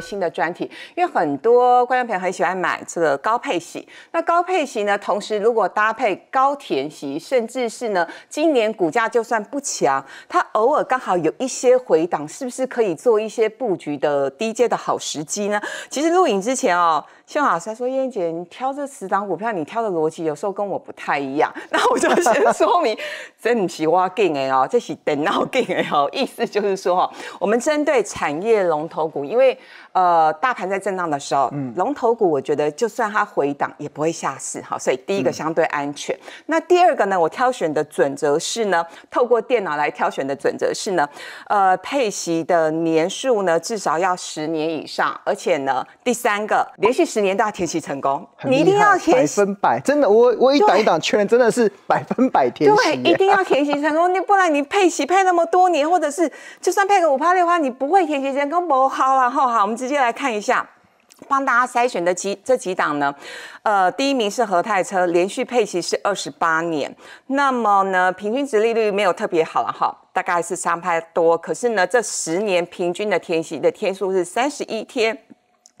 新的专题，因为很多观众朋友很喜欢买这个高配席。那高配席呢，同时如果搭配高甜席，甚至是呢，今年股价就算不强，它偶尔刚好有一些回档，是不是可以做一些布局的低阶的好时机呢？其实录影之前啊，谢老师他说燕姐，你挑这十档股票，你挑的逻辑有时候跟我不太一样。那我就先说明，这是挖金的哦，这是等捞金的哦。意思就是说哦，我们针对产业龙头股，因为呃，大盘在震荡的时候，龙头股我觉得就算它回档也不会下市哈，所以第一个相对安全。那第二个呢，我挑选的准则是呢，透过电脑来挑选的准则是呢，呃，配息的年数呢至少要十年以上，而且呢，第三个连续十年都要填息成功，你一定要填百分百，真的，我我一档一档圈真的是百分百填息，对，一定要填息成功，你不然你配息配那么多年，或者是就算配个五趴六花，你不会填息成功，不好啊，好哈，我们。直接来看一下，帮大家筛选的几这几档呢？呃，第一名是和泰车，连续配齐是二十八年。那么呢，平均值利率没有特别好了哈，大概是三拍多。可是呢，这十年平均的天息的天数是三十一天。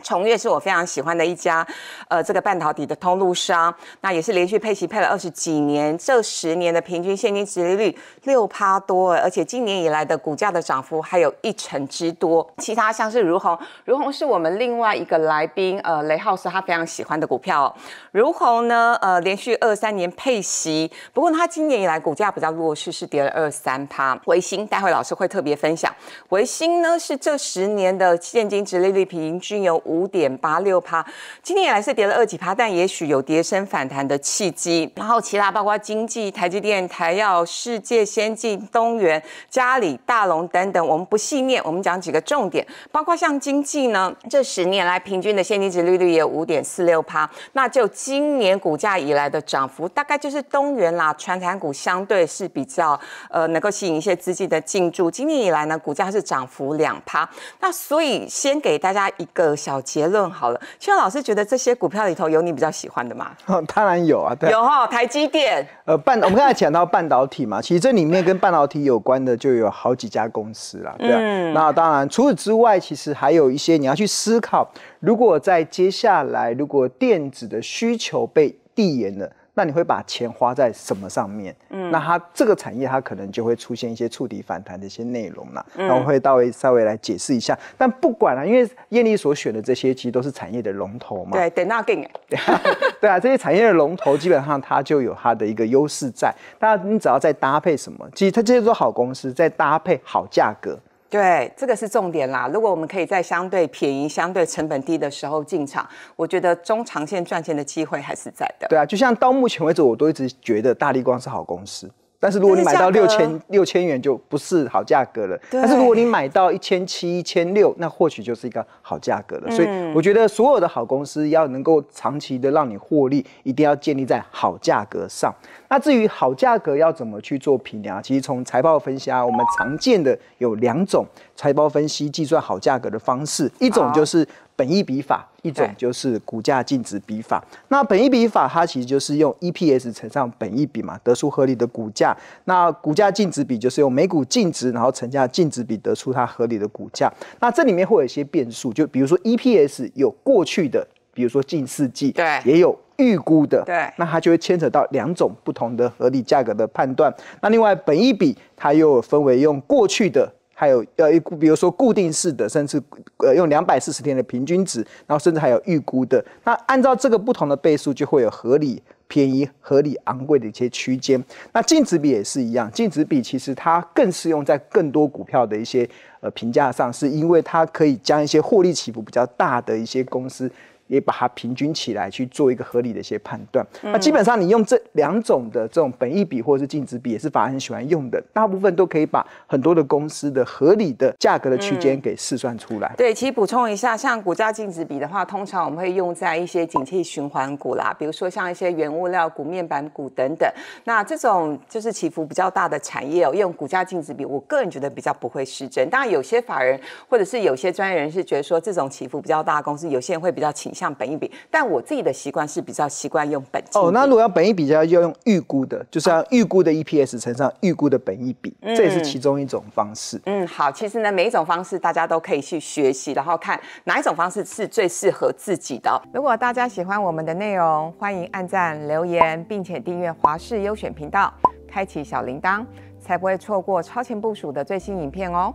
重越是我非常喜欢的一家，呃，这个半导体的通路商，那也是连续配息配了二十几年，这十年的平均现金值利率六趴多，而且今年以来的股价的涨幅还有一成之多。其他像是如虹，如虹是我们另外一个来宾，呃，雷浩是他非常喜欢的股票。如虹呢，呃，连续二三年配息，不过它今年以来股价比较弱势，是跌了二三趴。维新，待会老师会特别分享。维新呢，是这十年的现金值利率平均有五。五点八六趴，今天以来是跌了二几趴，但也许有跌升反弹的契机。然后其他包括经济、台积电、台药、世界先进、东元、嘉里、大龙等等，我们不细念，我们讲几个重点。包括像经济呢，这十年来平均的现金值利率有五点四六趴，那就今年股价以来的涨幅，大概就是东元啦，传产股相对是比较呃能够吸引一些资金的进驻。今年以来呢，股价是涨幅两趴，那所以先给大家一个小。结论好了，邱老师觉得这些股票里头有你比较喜欢的吗？当然有啊，有哈，台积电。呃，半我们刚才讲到半导体嘛，其实这里面跟半导体有关的就有好几家公司了，对。那当然，除此之外，其实还有一些你要去思考，如果在接下来，如果电子的需求被递延了。那你会把钱花在什么上面？嗯，那它这个产业它可能就会出现一些触底反弹的一些内容了。嗯，我会稍微稍微来解释一下。但不管了，因为艳丽所选的这些其实都是产业的龙头嘛。对，等那更哎。对啊，这些产业的龙头基本上它就有它的一个优势在。那你只要再搭配什么，其实它这些都好公司，再搭配好价格。对，这个是重点啦。如果我们可以在相对便宜、相对成本低的时候进场，我觉得中长线赚钱的机会还是在的。对啊，就像到目前为止，我都一直觉得大力光是好公司。但是如果你买到六千六千元就不是好价格了。但是如果你买到一千七、一千六，那或许就是一个好价格了。所以我觉得所有的好公司要能够长期的让你获利，一定要建立在好价格上。那至于好价格要怎么去做评量，其实从财报分析啊，我们常见的有两种财报分析计算好价格的方式，一种就是。本益比法一种就是股价净值比法，那本益比法它其实就是用 EPS 乘上本益比嘛，得出合理的股价。那股价净值比就是用每股净值，然后乘下净值比，得出它合理的股价。那这里面会有一些变数，就比如说 EPS 有过去的，比如说近四季，对，也有预估的，对，那它就会牵扯到两种不同的合理价格的判断。那另外本益比它又分为用过去的。还有呃，比如说固定式的，甚至呃用两百四十天的平均值，然后甚至还有预估的。那按照这个不同的倍数，就会有合理便宜、合理昂贵的一些区间。那净值比也是一样，净值比其实它更适用在更多股票的一些呃评价上，是因为它可以将一些获利起伏比较大的一些公司。也把它平均起来去做一个合理的一些判断。那基本上你用这两种的这种本意比或者是净值比，也是法人喜欢用的，大部分都可以把很多的公司的合理的价格的区间给试算出来。对，其实补充一下，像股价净值比的话，通常我们会用在一些景气循环股啦，比如说像一些原物料股、面板股等等。那这种就是起伏比较大的产业，用股价净值比，我个人觉得比较不会失真。当然，有些法人或者是有些专业人士觉得说，这种起伏比较大的公司，有些人会比较倾像本一比，但我自己的习惯是比较习惯用本哦，那如果要本一比，就要用预估的，就是要预估的 EPS 乘上预估的本一比，这也是其中一种方式。嗯，好，其实呢，每一种方式大家都可以去学习，然后看哪一种方式是最适合自己的。如果大家喜欢我们的内容，欢迎按赞、留言，并且订阅华视优选频道，开启小铃铛，才不会错过超前部署的最新影片哦。